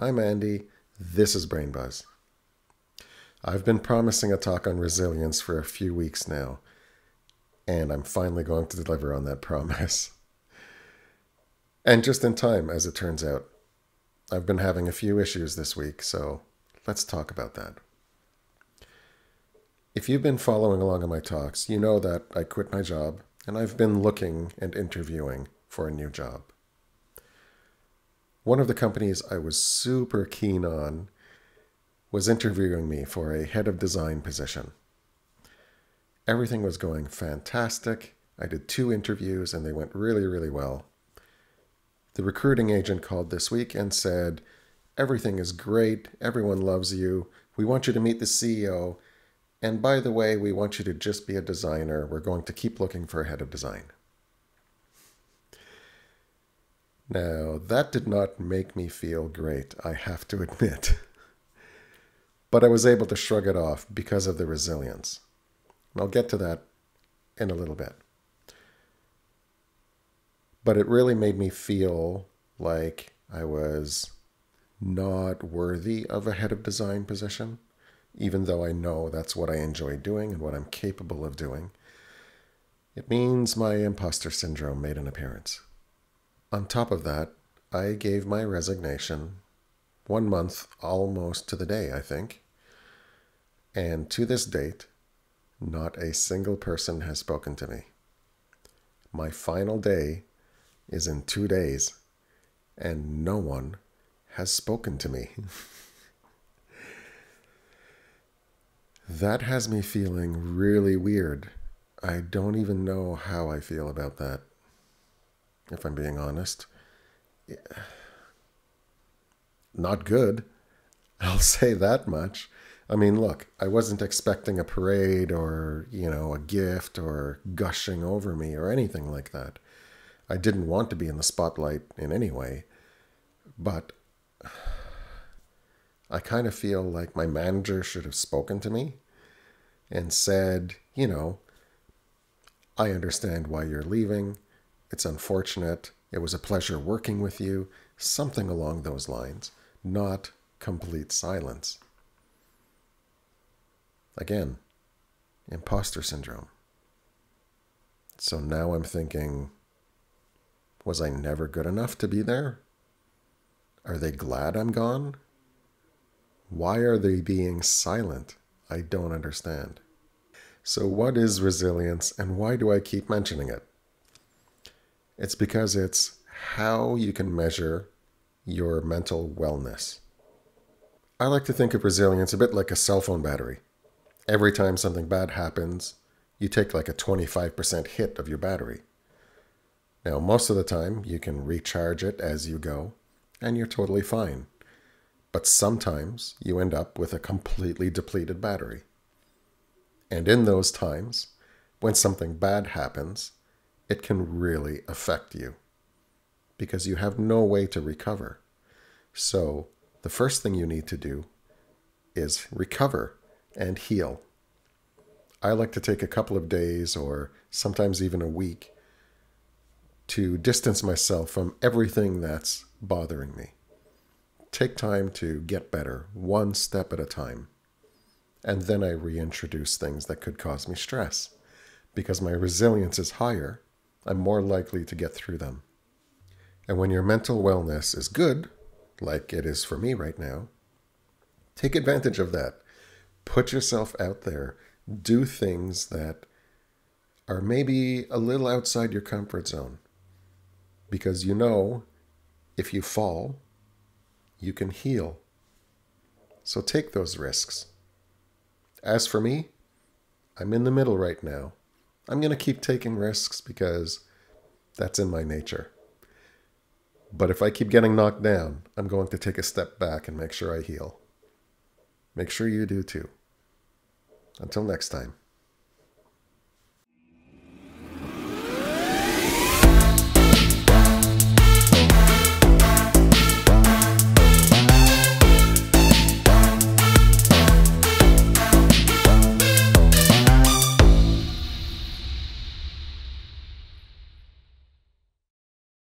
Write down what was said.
I'm Andy. This is Brain Buzz. I've been promising a talk on resilience for a few weeks now, and I'm finally going to deliver on that promise. And just in time, as it turns out. I've been having a few issues this week, so let's talk about that. If you've been following along in my talks, you know that I quit my job and I've been looking and interviewing for a new job. One of the companies I was super keen on was interviewing me for a head of design position. Everything was going fantastic. I did two interviews and they went really, really well. The recruiting agent called this week and said, Everything is great. Everyone loves you. We want you to meet the CEO. And by the way, we want you to just be a designer. We're going to keep looking for a head of design. Now, that did not make me feel great, I have to admit. but I was able to shrug it off because of the resilience. And I'll get to that in a little bit. But it really made me feel like I was not worthy of a head of design position, even though I know that's what I enjoy doing and what I'm capable of doing. It means my imposter syndrome made an appearance. On top of that, I gave my resignation one month almost to the day, I think. And to this date, not a single person has spoken to me. My final day is in two days, and no one has spoken to me. that has me feeling really weird. I don't even know how I feel about that if I'm being honest. Yeah. Not good. I'll say that much. I mean, look, I wasn't expecting a parade or, you know, a gift or gushing over me or anything like that. I didn't want to be in the spotlight in any way. But I kind of feel like my manager should have spoken to me and said, you know, I understand why you're leaving. It's unfortunate. It was a pleasure working with you. Something along those lines, not complete silence. Again, imposter syndrome. So now I'm thinking, was I never good enough to be there? Are they glad I'm gone? Why are they being silent? I don't understand. So, what is resilience and why do I keep mentioning it? It's because it's how you can measure your mental wellness. I like to think of resilience a bit like a cell phone battery. Every time something bad happens, you take like a 25% hit of your battery. Now, most of the time, you can recharge it as you go, and you're totally fine. But sometimes you end up with a completely depleted battery. And in those times, when something bad happens, it can really affect you because you have no way to recover. So, the first thing you need to do is recover and heal. I like to take a couple of days or sometimes even a week to distance myself from everything that's bothering me. Take time to get better, one step at a time. And then I reintroduce things that could cause me stress because my resilience is higher I'm more likely to get through them. And when your mental wellness is good, like it is for me right now, take advantage of that. Put yourself out there. Do things that are maybe a little outside your comfort zone. Because you know, if you fall, you can heal. So take those risks. As for me, I'm in the middle right now. I'm going to keep taking risks because that's in my nature. But if I keep getting knocked down, I'm going to take a step back and make sure I heal. Make sure you do too. Until next time.